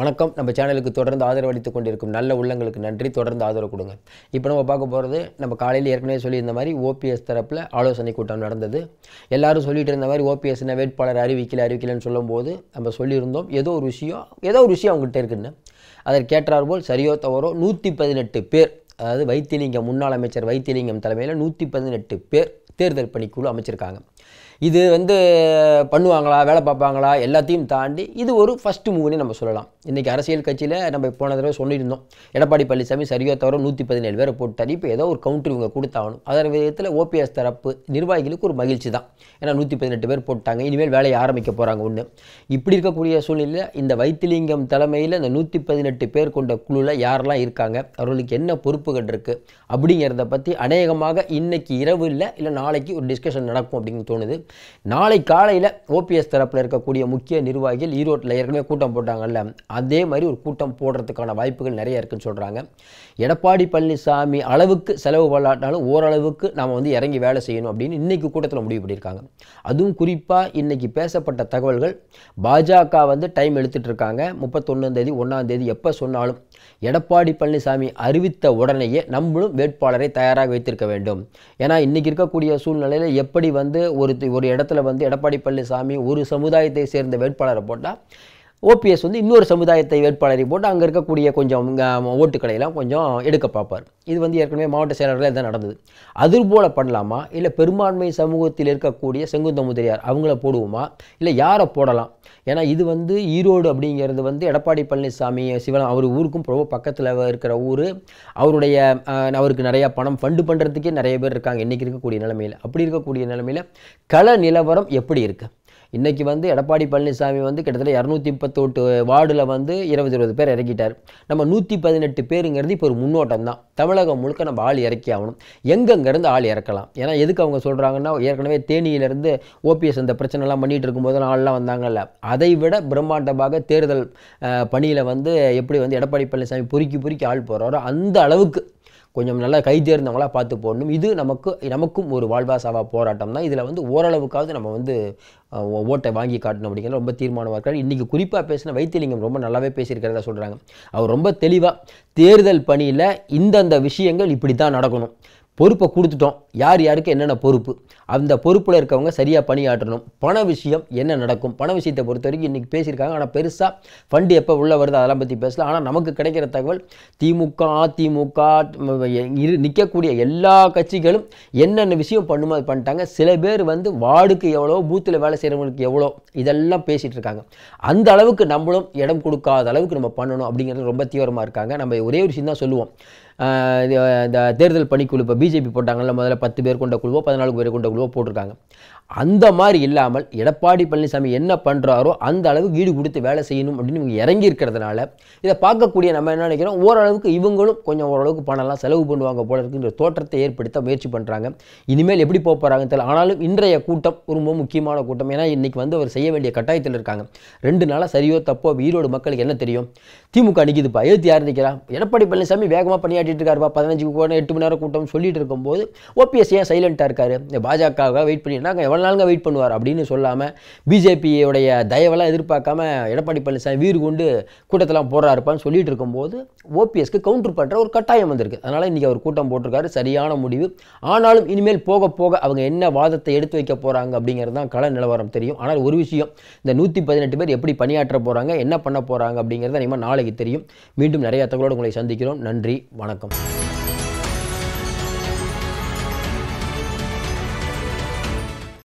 வணக்கம் நம்ம சேனலுக்கு தொடர்ந்து ஆதரவு அளித்து கொண்டிருக்கும் நல்ல உள்ளங்களுக்கு நன்றி தொடர்ந்து ஆதரவு கொடுங்க இப்போ நம்ம பார்க்க போகிறது நம்ம காலையில் ஏற்கனவே சொல்லியிருந்த மாதிரி ஓபிஎஸ் தரப்பில் ஆலோசனை கூட்டம் நடந்தது எல்லாரும் சொல்லிட்டு இருந்த மாதிரி ஓபிஎஸ்னா வேட்பாளர் அறிவிக்கல அறிவிக்கலன்னு சொல்லும்போது நம்ம சொல்லியிருந்தோம் ஏதோ ஒரு விஷயம் ஏதோ ஒரு விஷயம் அவங்ககிட்ட இருக்குன்னு கேட்டார் போல் சரியோ தவறோ நூற்றி பதினெட்டு பேர் அதாவது வைத்தியலிங்கம் முன்னாள் அமைச்சர் வைத்தியலிங்கம் தலைமையில் நூற்றி பதினெட்டு பேர் தேர்தல் பணிக்குழு அமைச்சிருக்காங்க இது வந்து பண்ணுவாங்களா வேலை பார்ப்பாங்களா எல்லாத்தையும் தாண்டி இது ஒரு ஃபஸ்ட்டு மூவ்னு நம்ம சொல்லலாம் இன்றைக்கி அரசியல் கட்சியில் நம்ம போன தடவை சொல்லியிருந்தோம் எடப்பாடி பழனிசாமி சரியோ தவிர நூற்றி பதினேழு பேரை போட்டார் இப்போ ஏதோ ஒரு கவுண்டர் இவங்க கொடுத்தாகணும் அதன் விதத்தில் ஓபிஎஸ் தரப்பு நிர்வாகிகளுக்கு ஒரு மகிழ்ச்சி தான் ஏன்னா நூற்றி பதினெட்டு பேர் போட்டாங்க இனிமேல் வேலையை ஆரம்பிக்க போகிறாங்க ஒன்று இப்படி இருக்கக்கூடிய சூழ்நிலையில் இந்த வைத்திலிங்கம் தலைமையில் இந்த நூற்றி பதினெட்டு பேர் கொண்ட குழுவில் யாரெல்லாம் இருக்காங்க அவர்களுக்கு என்ன பொறுப்புகள் இருக்குது அப்படிங்கிறத பற்றி அநேகமாக இன்றைக்கி இரவு இல்லை இல்லை நாளைக்கு ஒரு டிஸ்கஷன் நடக்கும் அப்படின்னு தோணுது நாளை காலையில் ஓபிஎஸ் தரப்பில் இருக்கக்கூடிய முக்கிய நிர்வாகிகள் ஈரோட்டில் ஏற்கனவே கூட்டம் போட்டாங்கல்ல அதே மாதிரி ஒரு கூட்டம் போடுறதுக்கான வாய்ப்புகள் நிறைய இருக்குன்னு சொல்கிறாங்க எடப்பாடி பழனிசாமி அளவுக்கு செலவு பண்ணாட்டாலும் ஓரளவுக்கு நாம் வந்து இறங்கி வேலை செய்யணும் அப்படின்னு இன்றைக்கி கூட்டத்தில் முடிவு பண்ணியிருக்காங்க அதுவும் குறிப்பாக இன்றைக்கி பேசப்பட்ட தகவல்கள் பாஜக வந்து டைம் எடுத்துகிட்டு இருக்காங்க முப்பத்தொன்னாந்தேதி ஒன்றாந்தேதி எப்போ சொன்னாலும் எடப்பாடி பழனிசாமி அறிவித்த உடனேயே நம்மளும் வேட்பாளரை தயாராக வைத்திருக்க வேண்டும் ஏன்னா இன்றைக்கி இருக்கக்கூடிய சூழ்நிலையில் எப்படி வந்து ஒரு ஒரு இடத்துல வந்து எடப்பாடி பழனிசாமி ஒரு சமுதாயத்தை சேர்ந்த வேட்பாளரை போட்டால் ஓபிஎஸ் வந்து இன்னொரு சமுதாயத்தை வேட்பாளரை போட்டு அங்கே இருக்கக்கூடிய கொஞ்சம் ஓட்டுக்களையெல்லாம் கொஞ்சம் எடுக்க பார்ப்பார் இது வந்து ஏற்கனவே மாவட்ட செயலாளர்கள் தான் நடந்தது அது போல் பண்ணலாமா இல்லை பெரும்பான்மை சமூகத்தில் இருக்கக்கூடிய செங்குந்த முதலியார் அவங்கள போடுவோமா இல்லை யாரை போடலாம் ஏன்னா இது வந்து ஈரோடு அப்படிங்கிறது வந்து எடப்பாடி பழனிசாமி சிவன் அவர் ஊருக்கும் ரொம்ப பக்கத்தில் இருக்கிற ஊர் அவருடைய அவருக்கு நிறையா பணம் ஃபண்டு பண்ணுறதுக்கே நிறைய பேர் இருக்காங்க இன்றைக்கி இருக்கக்கூடிய நிலமையில் அப்படி இருக்கக்கூடிய நிலமையில் கள நிலவரம் எப்படி இருக்குது இன்றைக்கி வந்து எடப்பாடி பழனிசாமி வந்து கிட்டத்தட்ட இரநூத்தி முப்பத்தோட்டு வார்டில் வந்து இருபது இருபது பேர் இறக்கிட்டார் நம்ம நூற்றி பதினெட்டு பேருங்கிறது இப்போ ஒரு முன்னோட்டம் தான் தமிழகம் முழுக்க நம்ம ஆள் இறக்கி ஆகணும் எங்கெங்கேருந்து ஆள் இறக்கலாம் ஏன்னா எதுக்கு அவங்க சொல்கிறாங்கன்னா ஏற்கனவே தேனியிலேருந்து ஓபிஎஸ் அந்த பிரச்சனைலாம் பண்ணிகிட்டு இருக்கும்போது ஆள்லாம் வந்தாங்கல்ல அதை விட பிரம்மாண்டமாக தேர்தல் பணியில் வந்து எப்படி வந்து எடப்பாடி பழனிசாமி பொறுக்கி பொறுக்கி ஆள் போகிறாரோ அந்த அளவுக்கு கொஞ்சம் நல்லா கை தேர்ந்தவங்களாக பார்த்து போடணும் இது நமக்கு நமக்கும் ஒரு வாழ்வாசாவா போராட்டம் தான் இதில் வந்து ஓரளவுக்காவது நம்ம வந்து ஓட்டை வாங்கி காட்டணும் அப்படிங்கிற ரொம்ப தீர்மானமாக இருக்காரு இன்றைக்கி குறிப்பாக பேசின வைத்தியலிங்கம் ரொம்ப நல்லாவே பேசியிருக்கிறதா சொல்கிறாங்க அவர் ரொம்ப தெளிவாக தேர்தல் பணியில் இந்தந்த விஷயங்கள் இப்படி தான் நடக்கணும் பொறுப்பை கொடுத்துட்டோம் யார் யாருக்கு என்னென்ன பொறுப்பு அந்த பொறுப்பில் இருக்கவங்க சரியாக பணியாற்றணும் பண விஷயம் என்ன நடக்கும் பண விஷயத்தை பொறுத்த வரைக்கும் இன்றைக்கி பேசியிருக்காங்க ஆனால் பெருசாக ஃபண்டு எப்போ உள்ளே வருது அதெல்லாம் பற்றி பேசலாம் ஆனால் நமக்கு கிடைக்கிற தகவல் திமுக அதிமுக இரு நிற்கக்கூடிய எல்லா கட்சிகளும் என்னென்ன விஷயம் பண்ணுமோ அது பண்ணிட்டாங்க சில பேர் வந்து வார்டுக்கு எவ்வளோ பூத்தில் வேலை செய்கிறவங்களுக்கு எவ்வளோ இதெல்லாம் பேசிகிட்டு இருக்காங்க அந்த அளவுக்கு நம்மளும் இடம் கொடுக்காத அளவுக்கு நம்ம பண்ணணும் அப்படிங்கிறது ரொம்ப தீவிரமாக இருக்காங்க நம்ம ஒரே ஒரு விஷயம் தான் சொல்லுவோம் இந்த தேர்தல் பணிக்குழு இப்போ பிஜேபி போட்டாங்கல்ல முதல்ல பத்து பேர் கொண்ட குழுவோ பதினாலு பேர் கொண்ட குழுவோ போட்டிருக்காங்க அந்த மாதிரி இல்லாமல் எடப்பாடி பழனிசாமி என்ன பண்ணுறாரோ அந்த அளவுக்கு ஈடு கொடுத்து வேலை செய்யணும் அப்படின்னு இவங்க இறங்கி இருக்கிறதுனால இதை பார்க்கக்கூடிய நம்ம என்ன நினைக்கிறோம் ஓரளவுக்கு இவங்களும் கொஞ்சம் ஓரளவுக்கு பணம்லாம் செலவு பண்ணுவாங்க போல இருக்குன்ற தோற்றத்தை ஏற்படுத்த முயற்சி பண்ணுறாங்க இனிமேல் எப்படி போக போகிறாங்க தெரியல ஆனாலும் இன்றைய கூட்டம் ரொம்ப முக்கியமான கூட்டம் ஏன்னா இன்றைக்கி வந்து அவர் செய்ய வேண்டிய கட்டாயத்தில் இருக்காங்க ரெண்டு நாளாக சரியோ தப்போ ஈரோடு மக்களுக்கு என்ன தெரியும் திமுக நிற்கிதுப்பா எழுத்து யார் நிற்கிறா எடப்பாடி பழனிசாமி வேகமாக பண்ணியாட்டி கேட்டுட்டு பா பதினஞ்சு கூட எட்டு மணி நேரம் கூட்டம் சொல்லிட்டு இருக்கும்போது ஓபிஎஸ் ஏன் சைலண்ட்டாக இருக்கார் இந்த பாஜகவுக்காக வெயிட் பண்ணிட்டு எவ்வளோ நாளுங்க வெயிட் பண்ணுவார் அப்படின்னு சொல்லாமல் பிஜேபியோடைய தயவெல்லாம் எதிர்பார்க்காம எடப்பாடி பழனிசாமி வீடு கொண்டு கூட்டத்தெல்லாம் போடுறாருப்பான்னு சொல்லிட்டு இருக்கும்போது ஓபிஎஸ்க்கு கவுண்டர் பண்ணுற ஒரு கட்டாயம் வந்திருக்கு அதனால் இன்றைக்கி அவர் கூட்டம் போட்டிருக்காரு சரியான முடிவு ஆனாலும் இனிமேல் போக போக அவங்க என்ன வாதத்தை எடுத்து வைக்க போகிறாங்க அப்படிங்கிறது தான் கள நிலவரம் தெரியும் ஆனால் ஒரு விஷயம் இந்த நூற்றி பதினெட்டு பேர் எப்படி பணியாற்ற போகிறாங்க என்ன பண்ண போகிறாங்க அப்படிங்கிறது நம்ம நாளைக்கு தெரியும் மீண்டும் நிறைய தகவலோடு உங்களை சந்திக்கிறோம் நன்றி வணக்கம் 公司。